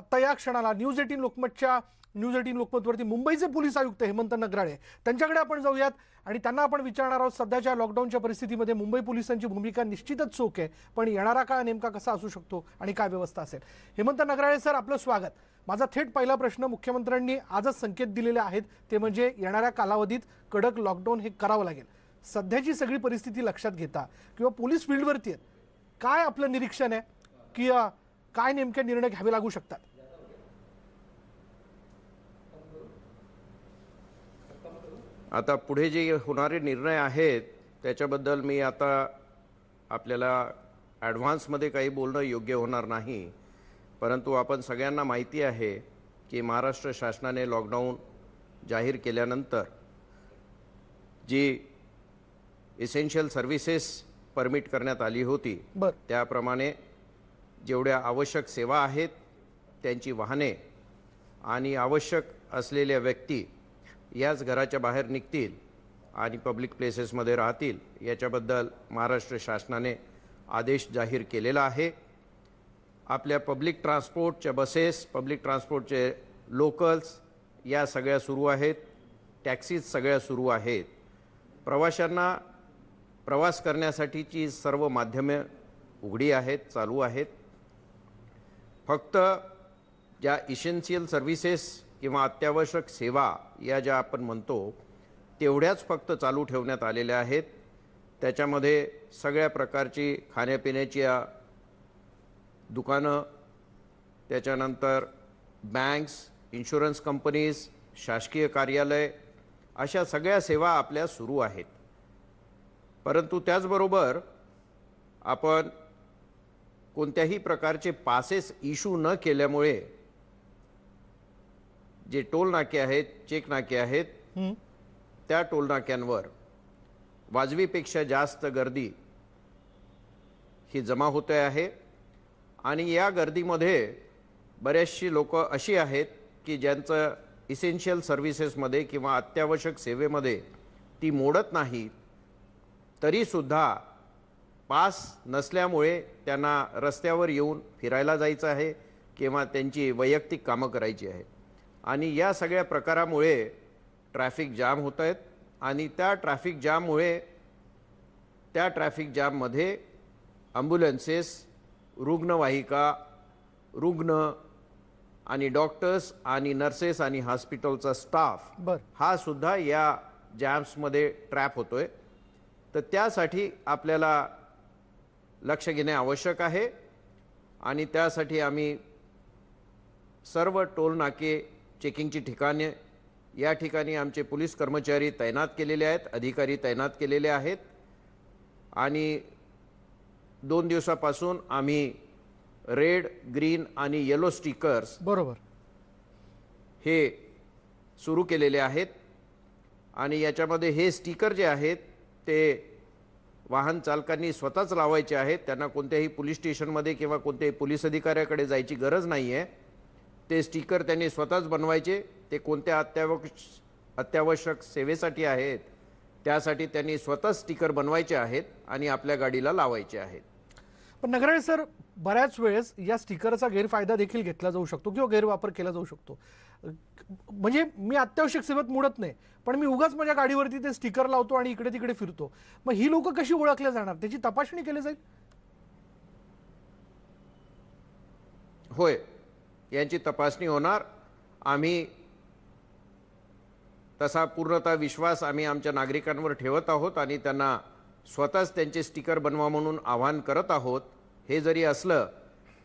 आत्ता या क्षणाला न्यूज एटीन लोकमतच्या न्यूज एटीन लोकमतवरती मुंबईचे पोलीस आयुक्त हेमंत नगराळे त्यांच्याकडे आपण जाऊयात आणि त्यांना आपण विचारणार आहोत सध्याच्या लॉकडाऊनच्या परिस्थितीमध्ये मुंबई पोलिसांची भूमिका निश्चितच चोख आहे पण येणारा काळ नेमका कसा असू शकतो आणि काय व्यवस्था असेल हेमंत नगराळे सर आपलं स्वागत माझा थेट पहिला प्रश्न मुख्यमंत्र्यांनी आजच संकेत दिलेले आहेत ते म्हणजे येणाऱ्या कालावधीत कडक लॉकडाऊन हे करावं लागेल सध्याची सगळी परिस्थिती लक्षात घेता किंवा पोलीस फील्डवरती आहेत काय आपलं निरीक्षण आहे की काय नेमके निर्णय घ्यावे लागू शकतात आता पुढे जे होणारे निर्णय आहेत त्याच्याबद्दल मी आता आपल्याला ॲडव्हान्समध्ये काही बोलणं योग्य होणार नाही परंतु आपण सगळ्यांना माहिती आहे की महाराष्ट्र शासनाने लॉकडाऊन जाहीर केल्यानंतर जी इसेन्शियल सर्व्हिसेस परमिट करण्यात आली होती त्याप्रमाणे जेवढ्या आवश्यक सेवा आहेत त्यांची वाहने आणि आवश्यक असलेल्या व्यक्ती याच घराच्या बाहेर निघतील आणि पब्लिक प्लेसेसमध्ये राहतील याच्याबद्दल महाराष्ट्र शासनाने आदेश जाहीर केलेला आहे आपल्या पब्लिक ट्रान्सपोर्टच्या बसेस पब्लिक ट्रान्सपोर्टचे लोकल्स या सगळ्या सुरू आहेत टॅक्सीज सगळ्या सुरू आहेत प्रवाशांना प्रवास करण्यासाठीची सर्व माध्यमे उघडी आहेत चालू आहेत फक्त ज्या इशेन्शियल सर्व्हिसेस किंवा अत्यावश्यक सेवा या ज्या आपण म्हणतो तेवढ्याच फक्त चालू ठेवण्यात आलेल्या आहेत त्याच्यामध्ये सगळ्या प्रकारची खाण्यापिण्याची दुकानं त्याच्यानंतर बँक्स इन्शुरन्स कंपनीज शासकीय कार्यालय अशा सगळ्या सेवा आपल्या सुरू आहेत परंतु त्याचबरोबर आपण कोणत्याही प्रकारचे पासेस इशू न केल्यामुळे जे टोल नाके आहेत चेक नाके आहेत त्या टोलनाक्यांवर वाजवीपेक्षा जास्त गर्दी ही जमा होते आहे आणि या गर्दीमध्ये बरेचशी लोक अशी आहेत की ज्यांचं इसेन्शियल सर्व्हिसेसमध्ये किंवा अत्यावश्यक सेवेमध्ये ती मोडत नाही तरीसुद्धा पास नसल्यामुळे त्यांना रस्त्यावर येऊन फिरायला जायचं आहे किंवा त्यांची वैयक्तिक कामं करायची आहेत आणि या सगळ्या प्रकारामुळे ट्रॅफिक जाम होत आहेत आणि त्या ट्रॅफिक जाममुळे त्या ट्रॅफिक जाममध्ये ॲम्ब्युलन्सेस रुग्णवाहिका रुग्ण आणि डॉक्टर्स आणि नर्सेस आणि हॉस्पिटलचा स्टाफ हा सुद्धा या जॅम्समध्ये ट्रॅप होतोय तर त्यासाठी आपल्याला लक्ष घेणे आवश्यक आहे आणि त्यासाठी आम्ही सर्व टोल नाके चेकिंगची ठिकाणे या ठिकाणी आमचे पोलीस कर्मचारी तैनात केलेले आहेत अधिकारी तैनात केलेले आहेत आणि दोन दिवसापासून आम्ही रेड ग्रीन आणि येलो स्टिकर्स बरोबर हे सुरू केलेले आहेत आणि याच्यामध्ये हे स्टिकर जे आहेत ते वाहन चालकांनी स्वतःच लावायचे आहेत त्यांना कोणत्याही पोलीस स्टेशनमध्ये किंवा कोणत्याही पोलीस अधिकाऱ्याकडे जायची गरज नाही आहे ते स्टिकर त्यांनी स्वतःच बनवायचे ते कोणत्या अत्याव अत्यावश्यक सेवेसाठी आहेत त्यासाठी त्यांनी स्वतः स्टिकर बनवायचे आहेत आणि आपल्या गाडीला लावायचे आहेत पण नगराळे सर बऱ्याच वेळेस या स्टिकरचा गैरफायदा देखील घेतला जाऊ शकतो किंवा गैरवापर केला जाऊ शकतो म्हणजे मी अत्यावश्यक सेवेत मोडत नाही पण मी उगाच माझ्या गाडीवरती ते स्टिकर लावतो आणि इकडे तिकडे फिरतो मग ही लोक कशी ओळखल्या जाणार त्याची तपासणी केली जाईल होय यांची तपासणी होणार आम्ही तसा पूर्णतः विश्वास आम्ही आमच्या नागरिकांवर ठेवत आहोत आणि त्यांना स्वतःच त्यांचे स्टिकर बनवा म्हणून आवाहन करत आहोत हे जरी असलं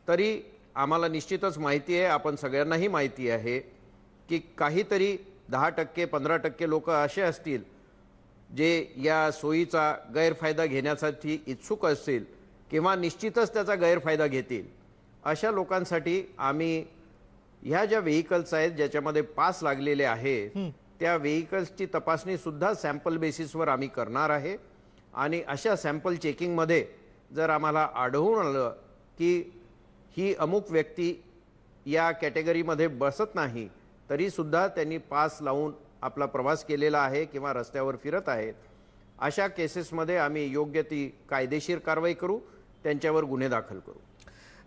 तरी आम्हाला निश्चितच माहिती आहे आपण सगळ्यांनाही माहिती आहे की काहीतरी दहा टक्के पंधरा टक्के लोक असे असतील जे या सोयीचा गैरफायदा घेण्यासाठी इच्छुक असतील किंवा निश्चितच त्याचा गैरफायदा घेतील अशा लोकांसाठी आम्ही ह्या ज्या व्हेकल्स आहेत ज्याच्यामध्ये पास लागलेले आहे त्या व्हेकल्सची तपासणी सुद्धा सॅम्पल बेसिसवर आम्ही करणार आहे आणि अशा सॅम्पल चेकिंगमध्ये जर आम्हाला आढळून आलं की ही अमुक व्यक्ती या कॅटेगरीमध्ये बसत नाही तरीसुद्धा त्यांनी पास लावून आपला प्रवास केलेला आहे किंवा रस्त्यावर फिरत आहेत अशा केसेसमध्ये आम्ही योग्य ती कायदेशीर कारवाई करू त्यांच्यावर गुन्हे दाखल करू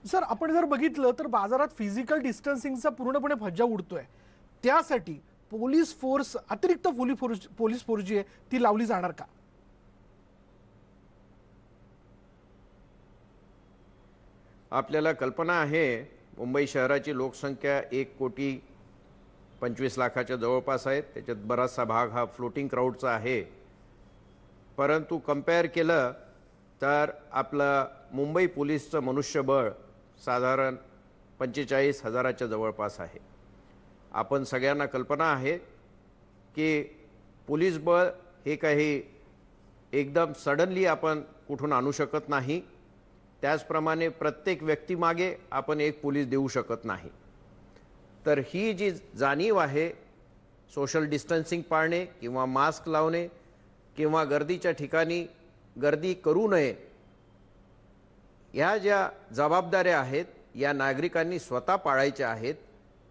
सर आपण जर बघितलं तर बाजारात फिजिकल डिस्टन्सिंगचा पूर्णपणे फज्जा उडतोय त्यासाठी पोलीस फोर्स अतिरिक्त फोर्स पोलीस फोर्स जी आहे ती लावली जाणार का आपल्याला कल्पना आहे मुंबई शहराची लोकसंख्या एक कोटी पंचवीस लाखाच्या जवळपास आहे त्याच्यात बराचसा भाग हा फ्लोटिंग क्राऊडचा आहे परंतु कम्पेअर केलं तर आपलं मुंबई पोलीसचं मनुष्यबळ साधारण पंचेचाळीस हजाराच्या जवळपास आहे आपण सगळ्यांना कल्पना आहे की पोलीस बळ हे काही एकदम सडनली आपण कुठून आणू शकत नाही त्याचप्रमाणे प्रत्येक व्यक्तीमागे आपण एक पोलीस देऊ शकत नाही तर ही जी जाणीव आहे सोशल डिस्टन्सिंग पाळणे किंवा मास्क लावणे किंवा गर्दीच्या ठिकाणी गर्दी करू नये ह्या ज्या जबाबदाऱ्या आहेत या नागरिकांनी स्वतः पाळायच्या आहेत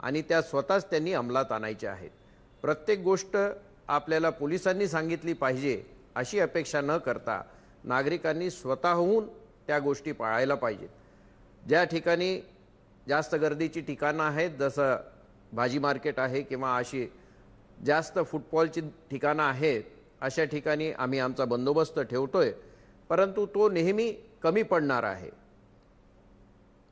आणि त्या स्वतःच त्यांनी अंमलात आणायच्या आहेत प्रत्येक गोष्ट आपल्याला पोलिसांनी सांगितली पाहिजे अशी अपेक्षा न करता नागरिकांनी स्वतःहून त्या गोष्टी पाळायला पाहिजेत ज्या ठिकाणी जास्त गर्दीची ठिकाणं आहेत जसं भाजी मार्केट आहे किंवा अशी जास्त फुटबॉलची ठिकाणं आहेत अशा ठिकाणी आम्ही आमचा बंदोबस्त ठेवतो आहे परंतु तो नेहमी कमी पडणार आहे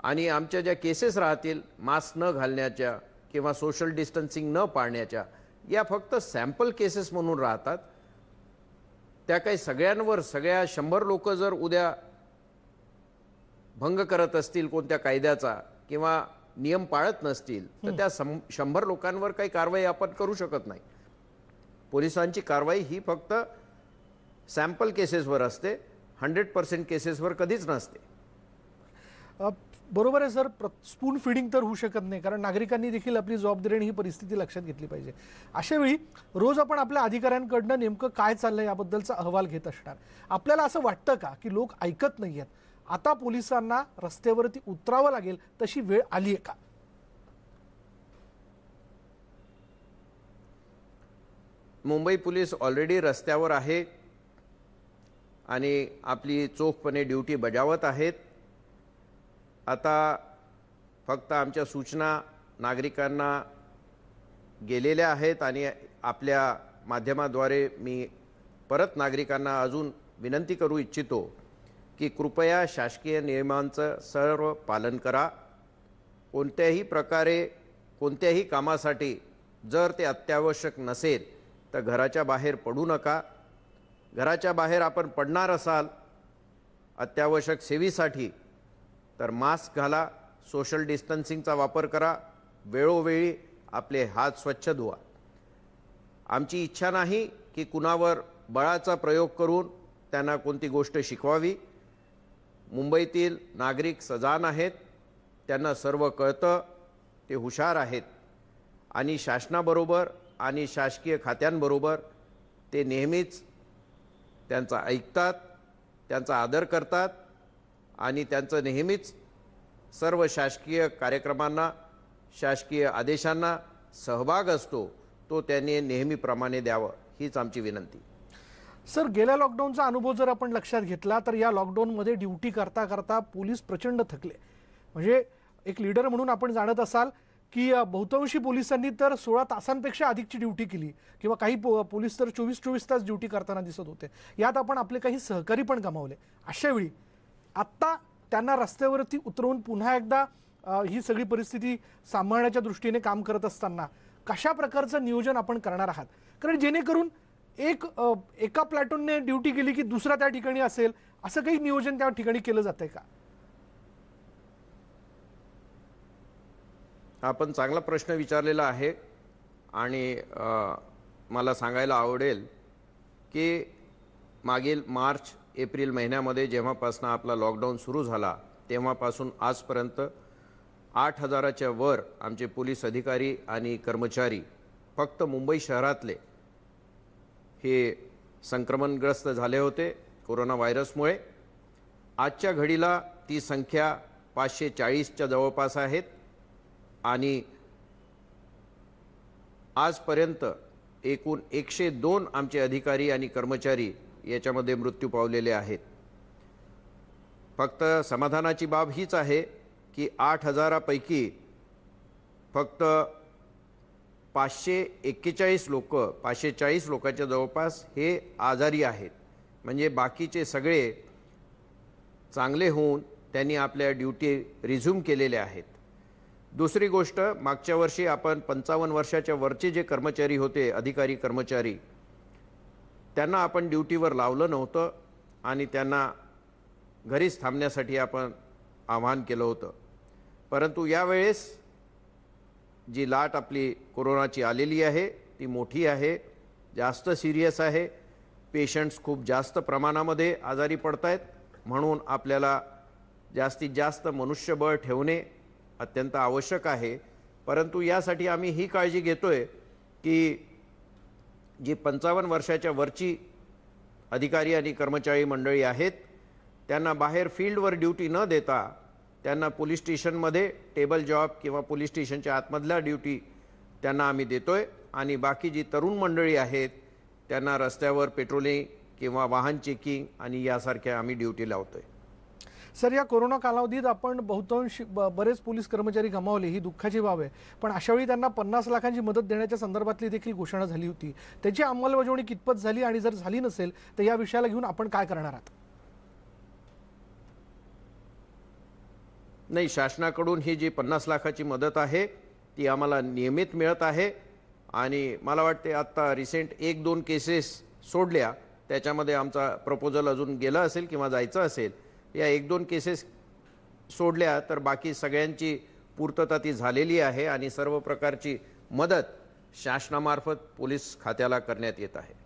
आणि आमच्या ज्या केसेस राहतील मास्क न घालण्याच्या किंवा सोशल डिस्टन्सिंग न पाळण्याच्या या फक्त सॅम्पल केसेस म्हणून राहतात त्या काही सगळ्यांवर सगळ्या शंभर लोक जर उद्या भंग करत असतील कोणत्या कायद्याचा किंवा नियम पाळत नसतील तर त्या शंभर लोकांवर काही कारवाई आपण करू शकत नाही पोलिसांची कारवाई ही फक्त सॅम्पल केसेसवर असते हंड्रेड पर्सेंट केसेसवर कधीच नसते बरोबर आहे सर स्पून फिडिंग तर होऊ शकत नाही कारण नागरिकांनी देखील आपली जबाबदारी आणि ही परिस्थिती लक्षात घेतली पाहिजे अशा वेळी रोज आपण आपल्या अधिकाऱ्यांकडनं नेमकं काय चाललंय याबद्दलचा अहवाल घेत असणार आपल्याला असं वाटतं का की लोक ऐकत नाही आहेत आता पोलिसांना रस्त्यावरती उतरावं लागेल तशी वेळ आली आहे का मुंबई पोलीस ऑलरेडी रस्त्यावर आहे आणि आपली चोखपणे ड्युटी बजावत आहेत आता फक्त आमच्या सूचना नागरिकांना गेलेल्या आहेत आणि आपल्या माध्यमाद्वारे मी परत नागरिकांना अजून विनंती करू इच्छितो की कृपया शासकीय नियमांचं सर्व पालन करा कोणत्याही प्रकारे कोणत्याही कामासाठी जर ते अत्यावश्यक नसेल तर घराच्या बाहेर पडू नका घराच्या बाहेर आपण पडणार असाल अत्यावश्यक सेवेसाठी तर मास्क घाला सोशल डिस्टन्सिंगचा वापर करा वेळोवेळी आपले हात स्वच्छ धुवा आमची इच्छा नाही की कुणावर बळाचा प्रयोग करून त्यांना कोणती गोष्ट शिकवावी मुंबईतील नागरिक सजान आहेत त्यांना सर्व कळतं ते हुशार आहेत आणि शासनाबरोबर आणि शासकीय खात्यांबरोबर ते नेहमीच त्यांचा ऐकतात त्यांचा आदर करतात आणि त्यांचं नेहमीच सर्व शासकीय कार्यक्रमांना शासकीय आदेशांना सहभाग असतो तो त्यांनी नेहमीप्रमाणे द्यावा हीच आमची विनंती सर गेल्या लॉकडाऊनचा अनुभव जर आपण लक्षात घेतला तर या लॉकडाऊनमध्ये ड्युटी करता करता पोलीस प्रचंड थकले म्हणजे एक लीडर म्हणून आपण जाणत असाल की बहुतांशी पोलिसांनी तर सोळा तासांपेक्षा अधिकची ड्युटी केली किंवा काही पो पोलीस तर चोवीस चोवीस तास ड्युटी करताना दिसत होते यात आपण आपले काही सहकारी पण गमावले अशा वेळी आता त्यांना रस्त्यावरती उतरवून पुन्हा एकदा ही सगळी परिस्थिती सांभाळण्याच्या दृष्टीने काम करत असताना कशा प्रकारचं नियोजन आपण करणार आहात कारण जेणेकरून एक एका प्लॅटूनने ड्युटी केली की दुसरा त्या ठिकाणी असेल असं काही नियोजन त्या ठिकाणी केलं जात का आपण चांगला प्रश्न विचारलेला आहे आणि मला सांगायला आवडेल की मागील मार्च एप्रिल महिन्यामध्ये जेव्हापासून आपला लॉकडाऊन सुरू झाला तेव्हापासून आजपर्यंत आठ हजाराच्या वर आमचे पोलीस अधिकारी आणि कर्मचारी फक्त मुंबई शहरातले हे संक्रमणग्रस्त झाले होते कोरोना व्हायरसमुळे आजच्या घडीला ती संख्या पाचशे चाळीसच्या जवळपास आहेत आणि आजपर्यंत एकूण एकशे दोन आमचे अधिकारी आणि कर्मचारी याच्यामध्ये मृत्यू पावलेले आहेत फक्त समाधानाची बाब हीच आहे की आठ हजारापैकी फक्त पाचशे एक्केचाळीस लोक पाचशे चाळीस लोकांच्या जवळपास हे आजारी आहेत म्हणजे बाकीचे सगळे चांगले होऊन त्यांनी आपल्या ड्युटी रिझ्यूम केलेल्या आहेत दुसरी गोष्ट मागच्या वर्षी आपण पंचावन्न वर्षाच्या वरचे जे कर्मचारी होते अधिकारी कर्मचारी त्यांना आपण ड्युटीवर लावलं नव्हतं आणि त्यांना घरीच थांबण्यासाठी आपण आवाहन केलं होतं परंतु यावेळेस जी लाट आपली कोरोनाची आलेली आहे ती मोठी आहे जास्त सिरियस आहे पेशंट्स खूप जास्त प्रमाणामध्ये आजारी पडत आहेत म्हणून आपल्याला जास्तीत जास्त मनुष्यबळ ठेवणे अत्यंत आवश्यक आहे परंतु यासाठी आम्ही ही काळजी घेतो आहे की जी पंचावन्न वर्षाच्या वरची अधिकारी आणि कर्मचारी मंडळी आहेत त्यांना बाहेर फील्डवर ड्युटी न देता त्यांना पोलीस स्टेशनमध्ये टेबल जॉब किंवा पोलीस स्टेशनच्या आतमधल्या ड्युटी त्यांना आम्ही देतो आहे आणि बाकी जी तरुण मंडळी आहेत त्यांना रस्त्यावर पेट्रोलिंग किंवा वाहन चेकिंग आणि यासारख्या आम्ही ड्युटी लावतो आहे सर या कोरोना कालावधीत आपण बहुतांश बरेच पोलीस कर्मचारी गमावले ही दुःखाची बाब आहे पण अशावेळी त्यांना पन्नास लाखांची मदत देण्याच्या संदर्भातली देखील घोषणा झाली होती त्याची अंमलबजावणी कितपत झाली आणि जर झाली नसेल तर या विषयाला घेऊन आपण काय करणार आहात नाही शासनाकडून ही जी पन्नास लाखाची मदत आहे ती आम्हाला नियमित मिळत आहे आणि मला वाटते आत्ता रिसेंट एक दोन केसेस सोडल्या त्याच्यामध्ये आमचा प्रपोजल अजून गेला असेल किंवा जायचं असेल या एक दोन केसेस सोडल्या तर बाकी सगळ्यांची पूर्तता ती झालेली आहे आणि सर्व प्रकारची मदत शासनामार्फत पोलीस खात्याला करण्यात येत आहे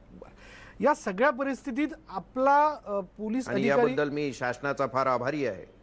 या सगळ्या परिस्थितीत आपला पोलीस याबद्दल मी शासनाचा फार आभारी आहे